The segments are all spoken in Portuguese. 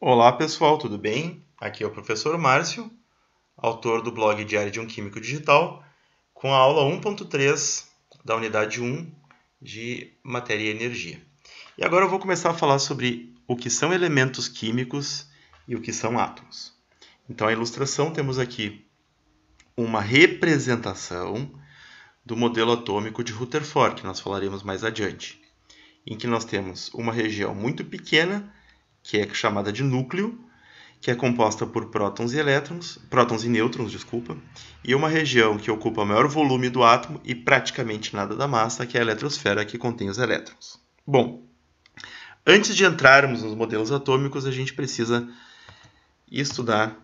Olá pessoal, tudo bem? Aqui é o professor Márcio, autor do blog Diário de um Químico Digital, com a aula 1.3 da unidade 1 de Matéria e Energia. E agora eu vou começar a falar sobre o que são elementos químicos e o que são átomos. Então, a ilustração temos aqui uma representação do modelo atômico de Rutherford, que nós falaremos mais adiante, em que nós temos uma região muito pequena que é chamada de núcleo, que é composta por prótons e elétrons, prótons e nêutrons, desculpa, e uma região que ocupa o maior volume do átomo e praticamente nada da massa, que é a eletrosfera que contém os elétrons. Bom, antes de entrarmos nos modelos atômicos, a gente precisa estudar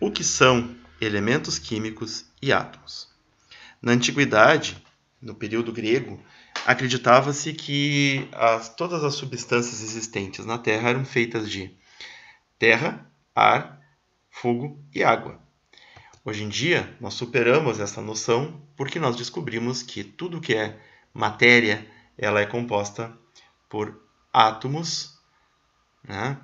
o que são elementos químicos e átomos. Na antiguidade, no período grego, acreditava-se que as, todas as substâncias existentes na Terra eram feitas de terra, ar, fogo e água. Hoje em dia, nós superamos essa noção porque nós descobrimos que tudo que é matéria, ela é composta por átomos, né?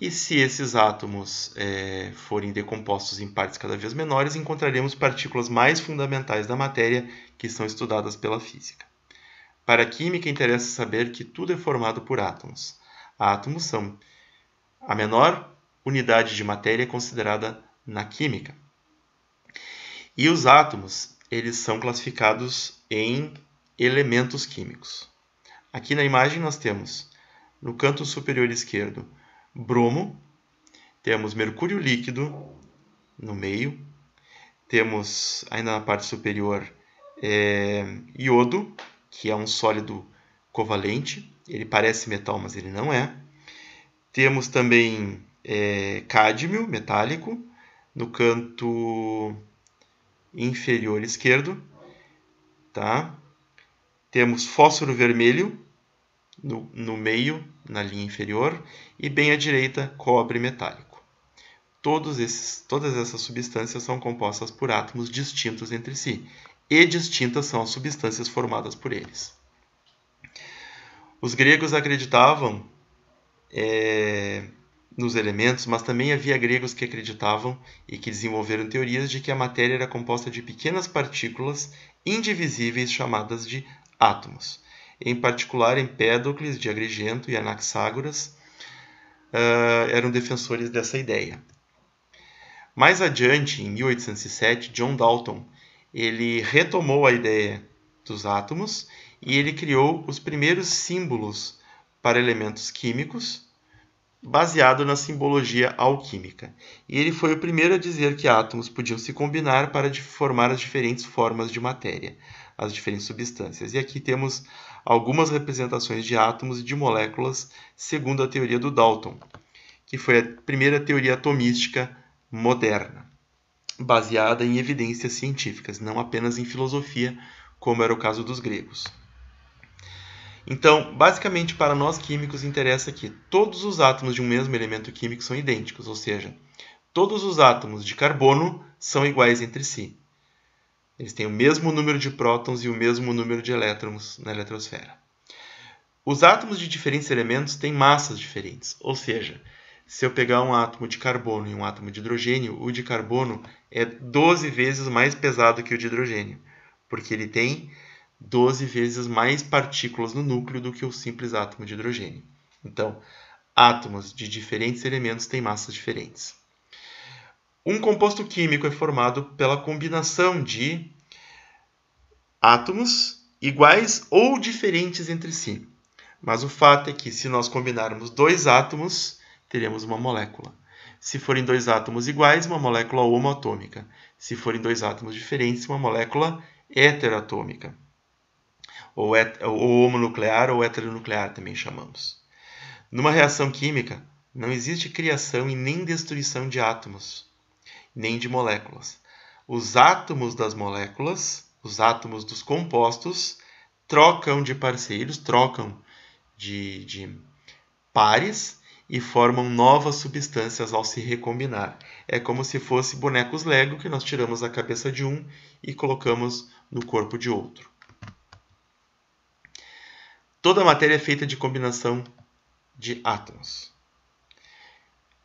E se esses átomos é, forem decompostos em partes cada vez menores, encontraremos partículas mais fundamentais da matéria que são estudadas pela física. Para a química, interessa saber que tudo é formado por átomos. Átomos são a menor unidade de matéria considerada na química. E os átomos, eles são classificados em elementos químicos. Aqui na imagem nós temos, no canto superior esquerdo, bromo, temos mercúrio líquido no meio, temos ainda na parte superior é, iodo, que é um sólido covalente, ele parece metal, mas ele não é. Temos também é, cádmio metálico no canto inferior esquerdo, tá? Temos fósforo vermelho no, no meio, na linha inferior, e bem à direita, cobre metálico. Todos esses, todas essas substâncias são compostas por átomos distintos entre si, e distintas são as substâncias formadas por eles. Os gregos acreditavam é, nos elementos, mas também havia gregos que acreditavam e que desenvolveram teorias de que a matéria era composta de pequenas partículas indivisíveis chamadas de átomos em particular Empédocles de Agrigento e Anaxágoras, uh, eram defensores dessa ideia. Mais adiante, em 1807, John Dalton ele retomou a ideia dos átomos e ele criou os primeiros símbolos para elementos químicos, baseado na simbologia alquímica. E ele foi o primeiro a dizer que átomos podiam se combinar para formar as diferentes formas de matéria as diferentes substâncias. E aqui temos algumas representações de átomos e de moléculas segundo a teoria do Dalton, que foi a primeira teoria atomística moderna, baseada em evidências científicas, não apenas em filosofia, como era o caso dos gregos. Então, basicamente, para nós químicos interessa que todos os átomos de um mesmo elemento químico são idênticos, ou seja, todos os átomos de carbono são iguais entre si. Eles têm o mesmo número de prótons e o mesmo número de elétrons na eletrosfera. Os átomos de diferentes elementos têm massas diferentes, ou seja, se eu pegar um átomo de carbono e um átomo de hidrogênio, o de carbono é 12 vezes mais pesado que o de hidrogênio, porque ele tem 12 vezes mais partículas no núcleo do que o simples átomo de hidrogênio. Então, átomos de diferentes elementos têm massas diferentes. Um composto químico é formado pela combinação de átomos iguais ou diferentes entre si. Mas o fato é que se nós combinarmos dois átomos, teremos uma molécula. Se forem dois átomos iguais, uma molécula homoatômica. Se forem dois átomos diferentes, uma molécula heteroatômica. Ou, het ou homonuclear ou heteronuclear também chamamos. Numa reação química, não existe criação e nem destruição de átomos, nem de moléculas. Os átomos das moléculas os átomos dos compostos trocam de parceiros, trocam de, de pares e formam novas substâncias ao se recombinar. É como se fosse bonecos Lego que nós tiramos a cabeça de um e colocamos no corpo de outro. Toda a matéria é feita de combinação de átomos.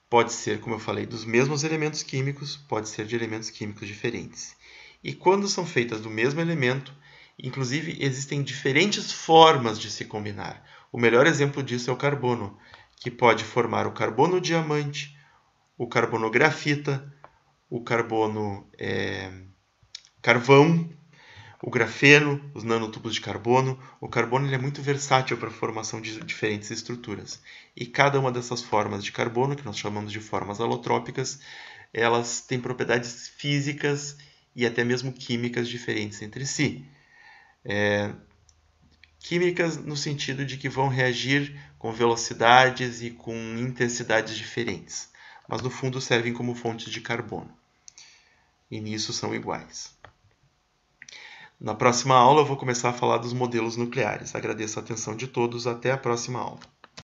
Pode ser, como eu falei, dos mesmos elementos químicos, pode ser de elementos químicos diferentes e quando são feitas do mesmo elemento, inclusive existem diferentes formas de se combinar. O melhor exemplo disso é o carbono, que pode formar o carbono diamante, o carbono grafita, o carbono é, carvão, o grafeno, os nanotubos de carbono. O carbono é muito versátil para a formação de diferentes estruturas. E cada uma dessas formas de carbono, que nós chamamos de formas alotrópicas, elas têm propriedades físicas e até mesmo químicas diferentes entre si. É, químicas no sentido de que vão reagir com velocidades e com intensidades diferentes, mas no fundo servem como fontes de carbono. E nisso são iguais. Na próxima aula eu vou começar a falar dos modelos nucleares. Agradeço a atenção de todos, até a próxima aula.